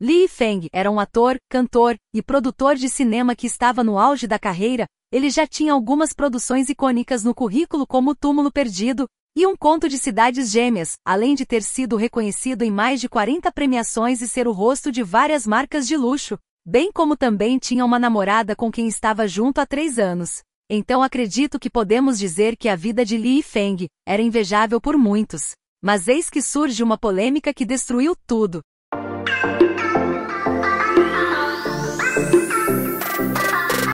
Li Feng era um ator, cantor e produtor de cinema que estava no auge da carreira, ele já tinha algumas produções icônicas no currículo como Túmulo Perdido e Um Conto de Cidades Gêmeas, além de ter sido reconhecido em mais de 40 premiações e ser o rosto de várias marcas de luxo, bem como também tinha uma namorada com quem estava junto há três anos. Então acredito que podemos dizer que a vida de Li Feng era invejável por muitos. Mas eis que surge uma polêmica que destruiu tudo.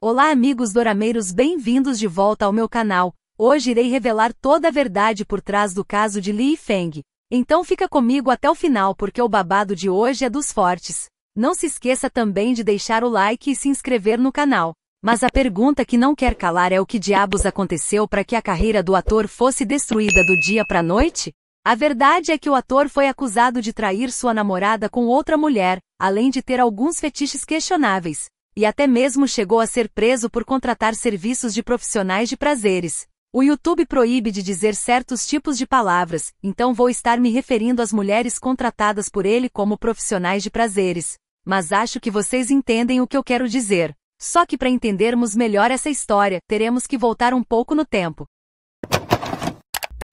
Olá amigos dorameiros bem-vindos de volta ao meu canal, hoje irei revelar toda a verdade por trás do caso de Li Feng. Então fica comigo até o final porque o babado de hoje é dos fortes. Não se esqueça também de deixar o like e se inscrever no canal. Mas a pergunta que não quer calar é o que diabos aconteceu para que a carreira do ator fosse destruída do dia para noite? A verdade é que o ator foi acusado de trair sua namorada com outra mulher, além de ter alguns fetiches questionáveis e até mesmo chegou a ser preso por contratar serviços de profissionais de prazeres. O YouTube proíbe de dizer certos tipos de palavras, então vou estar me referindo às mulheres contratadas por ele como profissionais de prazeres. Mas acho que vocês entendem o que eu quero dizer. Só que para entendermos melhor essa história, teremos que voltar um pouco no tempo.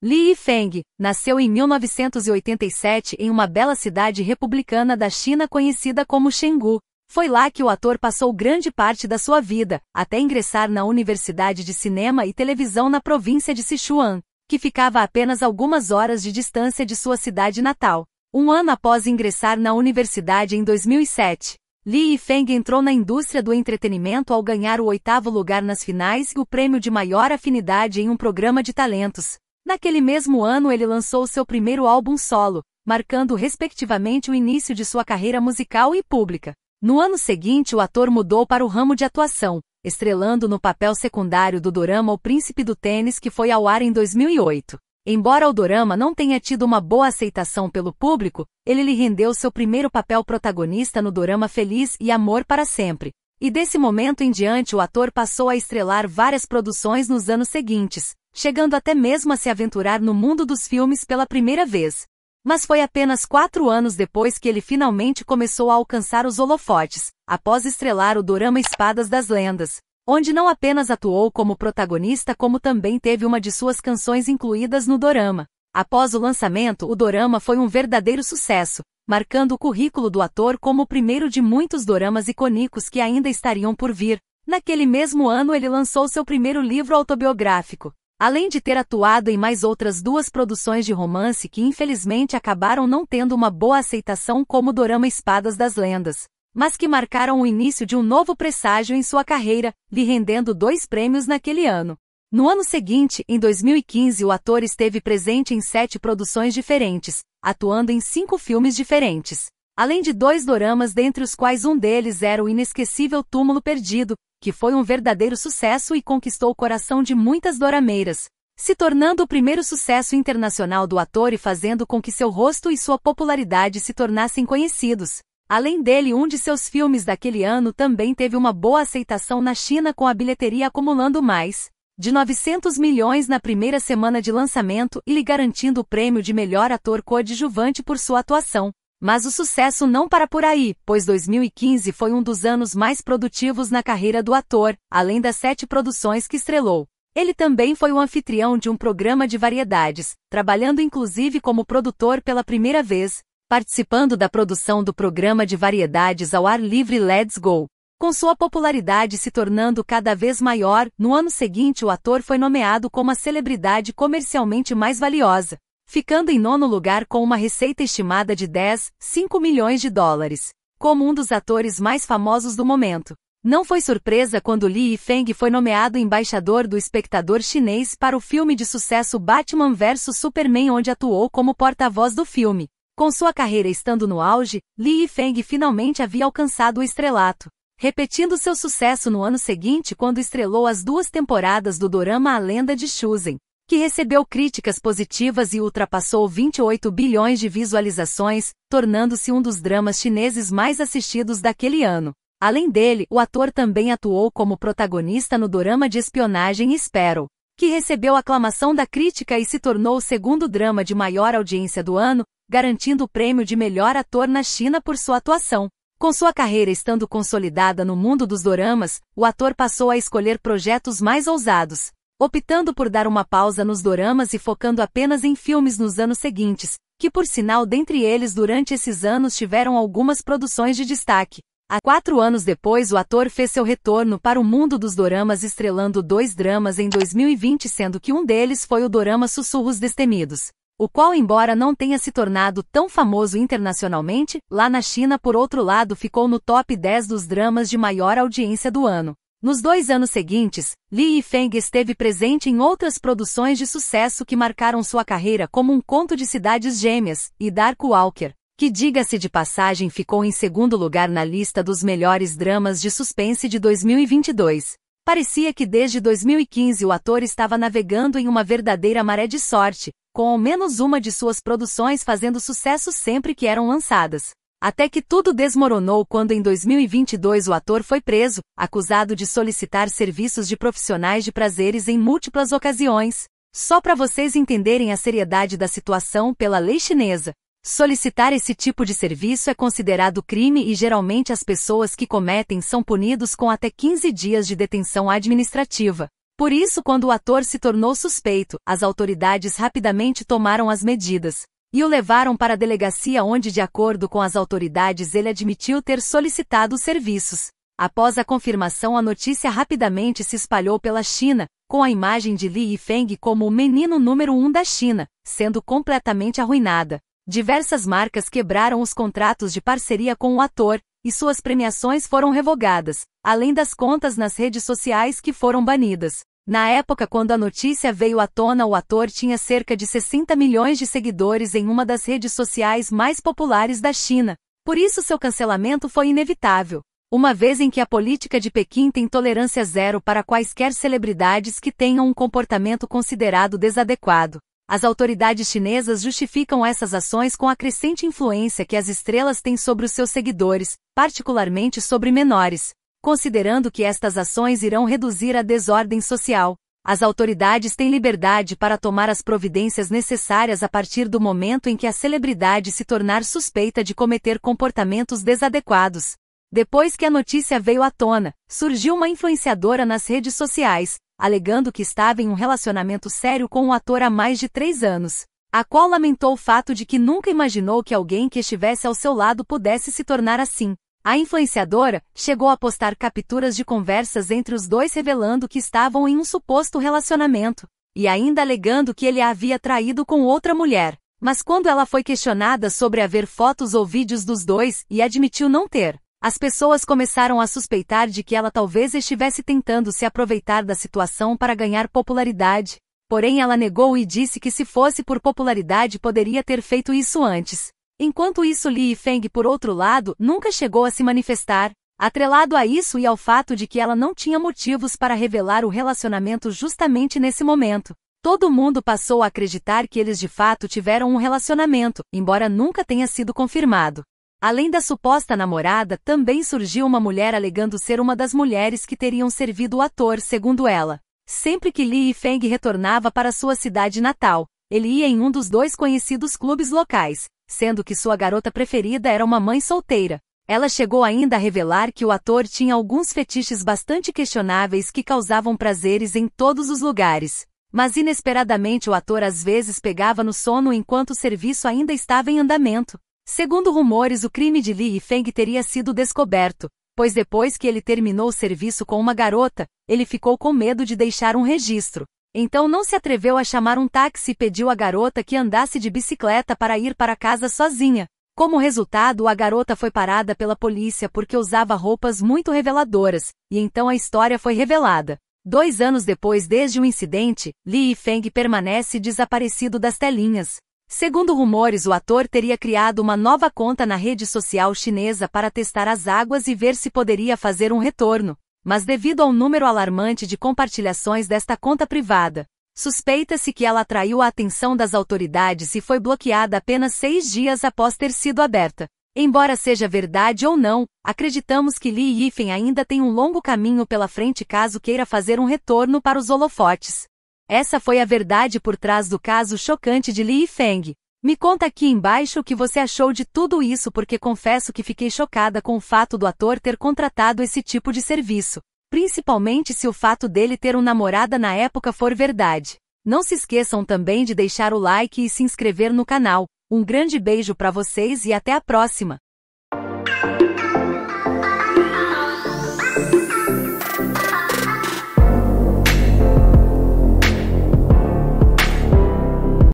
Li Yifeng nasceu em 1987 em uma bela cidade republicana da China conhecida como Chengdu. Foi lá que o ator passou grande parte da sua vida, até ingressar na Universidade de Cinema e Televisão na província de Sichuan, que ficava a apenas algumas horas de distância de sua cidade natal. Um ano após ingressar na universidade em 2007, Li Yifeng entrou na indústria do entretenimento ao ganhar o oitavo lugar nas finais e o prêmio de maior afinidade em um programa de talentos. Naquele mesmo ano ele lançou seu primeiro álbum solo, marcando respectivamente o início de sua carreira musical e pública. No ano seguinte, o ator mudou para o ramo de atuação, estrelando no papel secundário do dorama O Príncipe do Tênis, que foi ao ar em 2008. Embora o dorama não tenha tido uma boa aceitação pelo público, ele lhe rendeu seu primeiro papel protagonista no dorama Feliz e Amor para Sempre. E desse momento em diante o ator passou a estrelar várias produções nos anos seguintes, chegando até mesmo a se aventurar no mundo dos filmes pela primeira vez. Mas foi apenas quatro anos depois que ele finalmente começou a alcançar os holofotes, após estrelar o dorama Espadas das Lendas, onde não apenas atuou como protagonista como também teve uma de suas canções incluídas no dorama. Após o lançamento, o dorama foi um verdadeiro sucesso, marcando o currículo do ator como o primeiro de muitos doramas icônicos que ainda estariam por vir. Naquele mesmo ano ele lançou seu primeiro livro autobiográfico, Além de ter atuado em mais outras duas produções de romance que infelizmente acabaram não tendo uma boa aceitação como Dorama Espadas das Lendas, mas que marcaram o início de um novo presságio em sua carreira, lhe rendendo dois prêmios naquele ano. No ano seguinte, em 2015, o ator esteve presente em sete produções diferentes, atuando em cinco filmes diferentes além de dois doramas dentre os quais um deles era o inesquecível Túmulo Perdido, que foi um verdadeiro sucesso e conquistou o coração de muitas dorameiras, se tornando o primeiro sucesso internacional do ator e fazendo com que seu rosto e sua popularidade se tornassem conhecidos. Além dele, um de seus filmes daquele ano também teve uma boa aceitação na China com a bilheteria acumulando mais de 900 milhões na primeira semana de lançamento e lhe garantindo o prêmio de melhor ator coadjuvante por sua atuação. Mas o sucesso não para por aí, pois 2015 foi um dos anos mais produtivos na carreira do ator, além das sete produções que estrelou. Ele também foi o anfitrião de um programa de variedades, trabalhando inclusive como produtor pela primeira vez, participando da produção do programa de variedades ao ar livre Let's Go. Com sua popularidade se tornando cada vez maior, no ano seguinte o ator foi nomeado como a celebridade comercialmente mais valiosa ficando em nono lugar com uma receita estimada de 10,5 milhões de dólares. Como um dos atores mais famosos do momento, não foi surpresa quando Li Yifeng foi nomeado embaixador do espectador chinês para o filme de sucesso Batman vs Superman, onde atuou como porta-voz do filme. Com sua carreira estando no auge, Li Yifeng finalmente havia alcançado o estrelato, repetindo seu sucesso no ano seguinte quando estrelou as duas temporadas do dorama A Lenda de Shuzen que recebeu críticas positivas e ultrapassou 28 bilhões de visualizações, tornando-se um dos dramas chineses mais assistidos daquele ano. Além dele, o ator também atuou como protagonista no drama de espionagem Espero, que recebeu aclamação da crítica e se tornou o segundo drama de maior audiência do ano, garantindo o prêmio de melhor ator na China por sua atuação. Com sua carreira estando consolidada no mundo dos doramas, o ator passou a escolher projetos mais ousados, optando por dar uma pausa nos doramas e focando apenas em filmes nos anos seguintes, que por sinal dentre eles durante esses anos tiveram algumas produções de destaque. Há quatro anos depois, o ator fez seu retorno para o mundo dos doramas estrelando dois dramas em 2020, sendo que um deles foi o dorama Sussurros Destemidos, o qual, embora não tenha se tornado tão famoso internacionalmente, lá na China, por outro lado, ficou no top 10 dos dramas de maior audiência do ano. Nos dois anos seguintes, Li Yifeng esteve presente em outras produções de sucesso que marcaram sua carreira como Um Conto de Cidades Gêmeas e Dark Walker, que diga-se de passagem ficou em segundo lugar na lista dos melhores dramas de suspense de 2022. Parecia que desde 2015 o ator estava navegando em uma verdadeira maré de sorte, com ao menos uma de suas produções fazendo sucesso sempre que eram lançadas. Até que tudo desmoronou quando em 2022 o ator foi preso, acusado de solicitar serviços de profissionais de prazeres em múltiplas ocasiões. Só para vocês entenderem a seriedade da situação pela lei chinesa. Solicitar esse tipo de serviço é considerado crime e geralmente as pessoas que cometem são punidos com até 15 dias de detenção administrativa. Por isso, quando o ator se tornou suspeito, as autoridades rapidamente tomaram as medidas, e o levaram para a delegacia onde, de acordo com as autoridades, ele admitiu ter solicitado os serviços. Após a confirmação, a notícia rapidamente se espalhou pela China, com a imagem de Li Yifeng como o menino número um da China, sendo completamente arruinada. Diversas marcas quebraram os contratos de parceria com o ator, e suas premiações foram revogadas, além das contas nas redes sociais que foram banidas. Na época quando a notícia veio à tona, o ator tinha cerca de 60 milhões de seguidores em uma das redes sociais mais populares da China. Por isso seu cancelamento foi inevitável. Uma vez em que a política de Pequim tem tolerância zero para quaisquer celebridades que tenham um comportamento considerado desadequado. As autoridades chinesas justificam essas ações com a crescente influência que as estrelas têm sobre os seus seguidores, particularmente sobre menores considerando que estas ações irão reduzir a desordem social. As autoridades têm liberdade para tomar as providências necessárias a partir do momento em que a celebridade se tornar suspeita de cometer comportamentos desadequados. Depois que a notícia veio à tona, surgiu uma influenciadora nas redes sociais, alegando que estava em um relacionamento sério com o um ator há mais de três anos, a qual lamentou o fato de que nunca imaginou que alguém que estivesse ao seu lado pudesse se tornar assim. A influenciadora chegou a postar capturas de conversas entre os dois revelando que estavam em um suposto relacionamento, e ainda alegando que ele a havia traído com outra mulher. Mas quando ela foi questionada sobre haver fotos ou vídeos dos dois e admitiu não ter, as pessoas começaram a suspeitar de que ela talvez estivesse tentando se aproveitar da situação para ganhar popularidade. Porém ela negou e disse que se fosse por popularidade poderia ter feito isso antes. Enquanto isso Li Feng, por outro lado, nunca chegou a se manifestar, atrelado a isso e ao fato de que ela não tinha motivos para revelar o relacionamento justamente nesse momento. Todo mundo passou a acreditar que eles de fato tiveram um relacionamento, embora nunca tenha sido confirmado. Além da suposta namorada, também surgiu uma mulher alegando ser uma das mulheres que teriam servido o ator, segundo ela. Sempre que Li Feng retornava para sua cidade natal, ele ia em um dos dois conhecidos clubes locais, sendo que sua garota preferida era uma mãe solteira. Ela chegou ainda a revelar que o ator tinha alguns fetiches bastante questionáveis que causavam prazeres em todos os lugares. Mas inesperadamente o ator às vezes pegava no sono enquanto o serviço ainda estava em andamento. Segundo rumores, o crime de Li Feng teria sido descoberto, pois depois que ele terminou o serviço com uma garota, ele ficou com medo de deixar um registro. Então não se atreveu a chamar um táxi e pediu à garota que andasse de bicicleta para ir para casa sozinha. Como resultado, a garota foi parada pela polícia porque usava roupas muito reveladoras, e então a história foi revelada. Dois anos depois desde o incidente, Li Feng permanece desaparecido das telinhas. Segundo rumores, o ator teria criado uma nova conta na rede social chinesa para testar as águas e ver se poderia fazer um retorno mas devido ao número alarmante de compartilhações desta conta privada, suspeita-se que ela atraiu a atenção das autoridades e foi bloqueada apenas seis dias após ter sido aberta. Embora seja verdade ou não, acreditamos que Li Ifen ainda tem um longo caminho pela frente caso queira fazer um retorno para os holofotes. Essa foi a verdade por trás do caso chocante de Li Yifeng, me conta aqui embaixo o que você achou de tudo isso porque confesso que fiquei chocada com o fato do ator ter contratado esse tipo de serviço. Principalmente se o fato dele ter um namorada na época for verdade. Não se esqueçam também de deixar o like e se inscrever no canal. Um grande beijo para vocês e até a próxima!